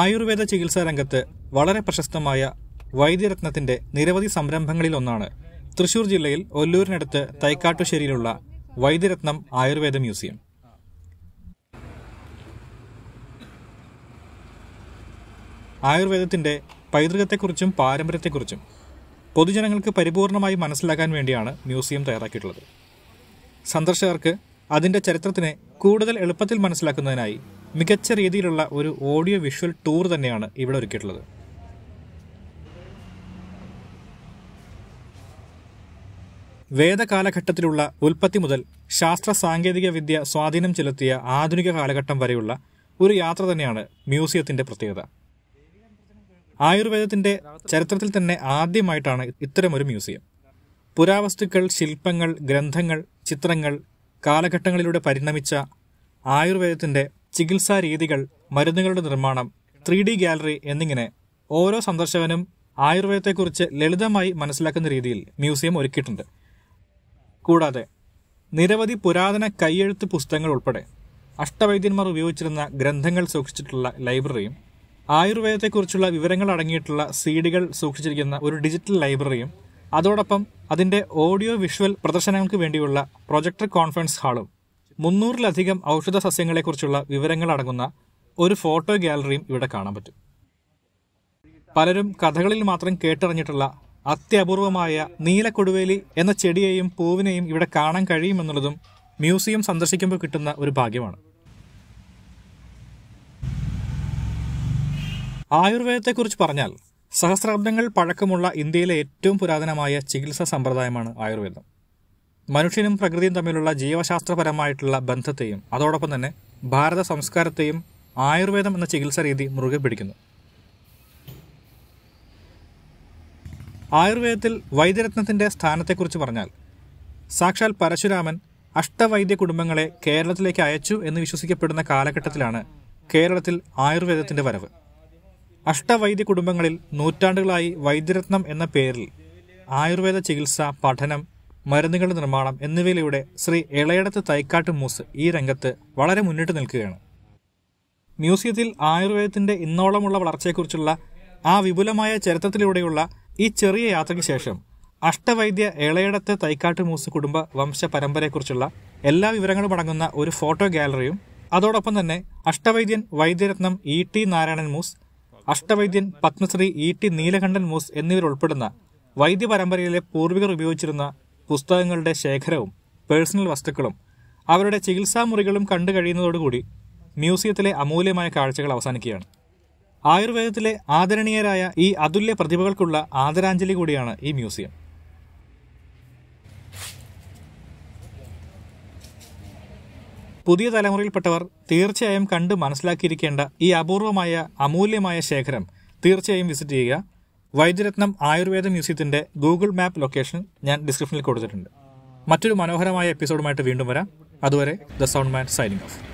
ആയുർവേദ ചികിത്സാ രംഗത്ത് വളരെ പ്രശസ്തമായ വൈദ്യരത്നത്തിന്റെ നിരവധി സംരംഭങ്ങളിലൊന്നാണ് തൃശൂർ ജില്ലയിൽ ഒല്ലൂരിനടുത്ത് തൈക്കാട്ടുശ്ശേരിയിലുള്ള വൈദ്യരത്നം ആയുർവേദ മ്യൂസിയം ആയുർവേദത്തിന്റെ പൈതൃകത്തെക്കുറിച്ചും പാരമ്പര്യത്തെക്കുറിച്ചും പൊതുജനങ്ങൾക്ക് പരിപൂർണമായി മനസ്സിലാക്കാൻ വേണ്ടിയാണ് മ്യൂസിയം തയ്യാറാക്കിയിട്ടുള്ളത് സന്ദർശകർക്ക് അതിൻ്റെ ചരിത്രത്തിനെ കൂടുതൽ എളുപ്പത്തിൽ മനസ്സിലാക്കുന്നതിനായി മികച്ച രീതിയിലുള്ള ഒരു ഓഡിയോ വിഷ്വൽ ടൂർ തന്നെയാണ് ഇവിടെ ഒരുക്കിയിട്ടുള്ളത് വേദകാലഘട്ടത്തിലുള്ള ഉൽപ്പത്തി മുതൽ ശാസ്ത്ര സാങ്കേതിക വിദ്യ സ്വാധീനം ചെലുത്തിയ ആധുനിക കാലഘട്ടം വരെയുള്ള ഒരു യാത്ര തന്നെയാണ് മ്യൂസിയത്തിന്റെ പ്രത്യേകത ആയുർവേദത്തിന്റെ ചരിത്രത്തിൽ തന്നെ ആദ്യമായിട്ടാണ് ഇത്തരമൊരു മ്യൂസിയം പുരാവസ്തുക്കൾ ശില്പങ്ങൾ ഗ്രന്ഥങ്ങൾ ചിത്രങ്ങൾ കാലഘട്ടങ്ങളിലൂടെ പരിണമിച്ച ആയുർവേദത്തിന്റെ ചികിത്സാ രീതികൾ മരുന്നുകളുടെ നിർമ്മാണം ത്രീ ഡി ഗാലറി എന്നിങ്ങനെ ഓരോ സന്ദർശകനും ആയുർവേദത്തെക്കുറിച്ച് ലളിതമായി മനസ്സിലാക്കുന്ന രീതിയിൽ മ്യൂസിയം ഒരുക്കിയിട്ടുണ്ട് കൂടാതെ നിരവധി പുരാതന കൈയെഴുത്ത് പുസ്തകങ്ങൾ ഉൾപ്പെടെ അഷ്ടവൈദ്യന്മാർ ഉപയോഗിച്ചിരുന്ന ഗ്രന്ഥങ്ങൾ സൂക്ഷിച്ചിട്ടുള്ള ലൈബ്രറിയും ആയുർവേദത്തെക്കുറിച്ചുള്ള വിവരങ്ങൾ അടങ്ങിയിട്ടുള്ള സീഡികൾ സൂക്ഷിച്ചിരിക്കുന്ന ഒരു ഡിജിറ്റൽ ലൈബ്രറിയും അതോടൊപ്പം അതിൻ്റെ ഓഡിയോ വിഷ്വൽ പ്രദർശനങ്ങൾക്ക് വേണ്ടിയുള്ള പ്രൊജക്ടർ കോൺഫറൻസ് ഹാളും മുന്നൂറിലധികം ഔഷധ സസ്യങ്ങളെക്കുറിച്ചുള്ള വിവരങ്ങൾ അടങ്ങുന്ന ഒരു ഫോട്ടോ ഗാലറിയും ഇവിടെ കാണാൻ പറ്റും പലരും കഥകളിൽ മാത്രം കേട്ടറിഞ്ഞിട്ടുള്ള അത്യപൂർവമായ നീലക്കൊടുവേലി എന്ന ചെടിയെയും പൂവിനെയും ഇവിടെ കാണാൻ കഴിയുമെന്നുള്ളതും മ്യൂസിയം സന്ദർശിക്കുമ്പോൾ കിട്ടുന്ന ഒരു ഭാഗ്യമാണ് ആയുർവേദത്തെക്കുറിച്ച് പറഞ്ഞാൽ സഹസ്രാബ്ദങ്ങൾ പഴക്കമുള്ള ഇന്ത്യയിലെ ഏറ്റവും പുരാതനമായ ചികിത്സാ സമ്പ്രദായമാണ് ആയുർവേദം മനുഷ്യനും പ്രകൃതിയും തമ്മിലുള്ള ജീവശാസ്ത്രപരമായിട്ടുള്ള ബന്ധത്തെയും അതോടൊപ്പം തന്നെ ഭാരത സംസ്കാരത്തെയും ആയുർവേദം എന്ന ചികിത്സാ രീതി മുറുകെ പിടിക്കുന്നു ആയുർവേദത്തിൽ വൈദ്യരത്നത്തിൻ്റെ സ്ഥാനത്തെക്കുറിച്ച് പറഞ്ഞാൽ സാക്ഷാൽ പരശുരാമൻ അഷ്ടവൈദ്യ കുടുംബങ്ങളെ കേരളത്തിലേക്ക് അയച്ചു എന്ന് വിശ്വസിക്കപ്പെടുന്ന കാലഘട്ടത്തിലാണ് കേരളത്തിൽ ആയുർവേദത്തിൻ്റെ വരവ് അഷ്ടവൈദ്യ കുടുംബങ്ങളിൽ നൂറ്റാണ്ടുകളായി വൈദ്യരത്നം എന്ന പേരിൽ ആയുർവേദ ചികിത്സ പഠനം മരുന്നുകളുടെ നിർമ്മാണം എന്നിവയിലൂടെ ശ്രീ ഇളയടത്ത് തൈക്കാട്ട് മൂസ് ഈ രംഗത്ത് വളരെ മുന്നിട്ട് നിൽക്കുകയാണ് മ്യൂസിയത്തിൽ ആയുർവേദത്തിൻ്റെ ഇന്നോളമുള്ള വളർച്ചയെക്കുറിച്ചുള്ള ആ വിപുലമായ ചരിത്രത്തിലൂടെയുള്ള ഈ ചെറിയ യാത്രയ്ക്ക് ശേഷം അഷ്ടവൈദ്യ ഇളയടത്ത് തൈക്കാട്ട് മൂസ് കുടുംബ വംശ പരമ്പരയെക്കുറിച്ചുള്ള എല്ലാ വിവരങ്ങളും അടങ്ങുന്ന ഒരു ഫോട്ടോ ഗാലറിയും അതോടൊപ്പം തന്നെ Ashtavaidyan Vaidyaratnam E T Narayanan Mooss Ashtavaidyan Padmashri E T Neelakandan Mooss എന്നിവരുൾപ്പെടുന്ന വൈദ്യ പരമ്പരയിലെ പൂർവികർ ഉപയോഗിച്ചിരുന്ന പുസ്തകങ്ങളുടെ ശേഖരവും പേഴ്സണൽ വസ്തുക്കളും അവരുടെ ചികിത്സാ മുറികളും കണ്ടു കഴിയുന്നതോടുകൂടി മ്യൂസിയത്തിലെ അമൂല്യമായ കാഴ്ചകൾ അവസാനിക്കുകയാണ് ആയുർവേദത്തിലെ ആദരണീയരായ ഈ അതുല്യ പ്രതിഭകൾക്കുള്ള ആദരാഞ്ജലി കൂടിയാണ് ഈ മ്യൂസിയം പുതിയ തലമുറയിൽപ്പെട്ടവർ തീർച്ചയായും കണ്ട് മനസ്സിലാക്കിയിരിക്കേണ്ട ഈ അപൂർവമായ അമൂല്യമായ ശേഖരം തീർച്ചയായും വിസിറ്റ് ചെയ്യുക വൈദ്യരത്നം ആയുർവേദ മ്യൂസിയത്തിന്റെ ഗൂഗിൾ മാപ്പ് ലൊക്കേഷൻ ഞാൻ ഡിസ്ക്രിപ്ഷനിൽ കൊടുത്തിട്ടുണ്ട് മറ്റൊരു മനോഹരമായ എപ്പിസോഡുമായിട്ട് വീണ്ടും വരാം അതുവരെ the sound man signing of